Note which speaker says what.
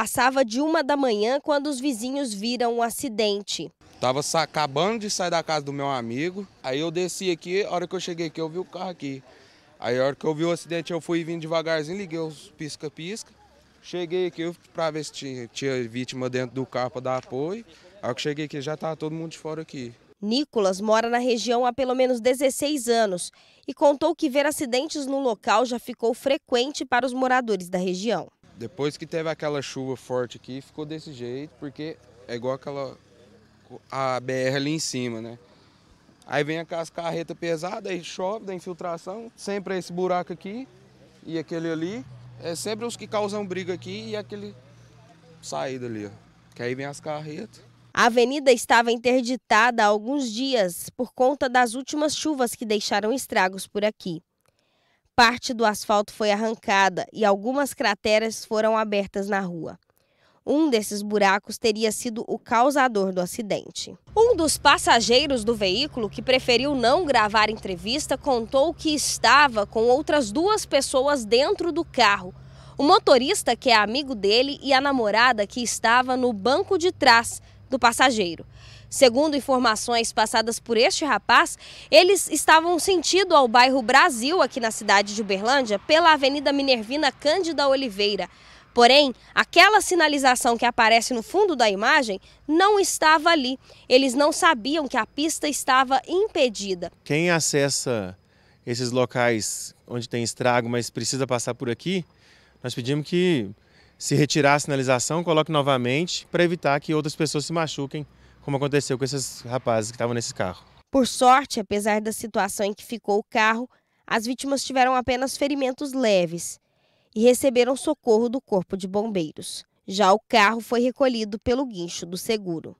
Speaker 1: passava de uma da manhã quando os vizinhos viram o um acidente.
Speaker 2: Tava acabando de sair da casa do meu amigo, aí eu desci aqui, a hora que eu cheguei aqui eu vi o carro aqui. Aí a hora que eu vi o acidente eu fui vindo devagarzinho, liguei os pisca-pisca, cheguei aqui para ver se tinha, tinha vítima dentro do carro para dar apoio. Aí que cheguei aqui já estava todo mundo de fora aqui.
Speaker 1: Nicolas mora na região há pelo menos 16 anos e contou que ver acidentes no local já ficou frequente para os moradores da região.
Speaker 2: Depois que teve aquela chuva forte aqui, ficou desse jeito, porque é igual aquela a BR ali em cima, né? Aí vem aquelas carretas pesadas, aí chove, da infiltração, sempre é esse buraco aqui e aquele ali. É sempre os que causam briga aqui e aquele saída ali, ó. Que aí vem as carretas.
Speaker 1: A avenida estava interditada há alguns dias por conta das últimas chuvas que deixaram estragos por aqui. Parte do asfalto foi arrancada e algumas crateras foram abertas na rua. Um desses buracos teria sido o causador do acidente. Um dos passageiros do veículo, que preferiu não gravar entrevista, contou que estava com outras duas pessoas dentro do carro. O motorista, que é amigo dele, e a namorada, que estava no banco de trás do passageiro. Segundo informações passadas por este rapaz, eles estavam sentido ao bairro Brasil, aqui na cidade de Uberlândia, pela Avenida Minervina Cândida Oliveira. Porém, aquela sinalização que aparece no fundo da imagem não estava ali. Eles não sabiam que a pista estava impedida.
Speaker 3: Quem acessa esses locais onde tem estrago, mas precisa passar por aqui, nós pedimos que se retirar a sinalização, coloque novamente para evitar que outras pessoas se machuquem como aconteceu com esses rapazes que estavam nesse carro.
Speaker 1: Por sorte, apesar da situação em que ficou o carro, as vítimas tiveram apenas ferimentos leves e receberam socorro do Corpo de Bombeiros. Já o carro foi recolhido pelo guincho do seguro.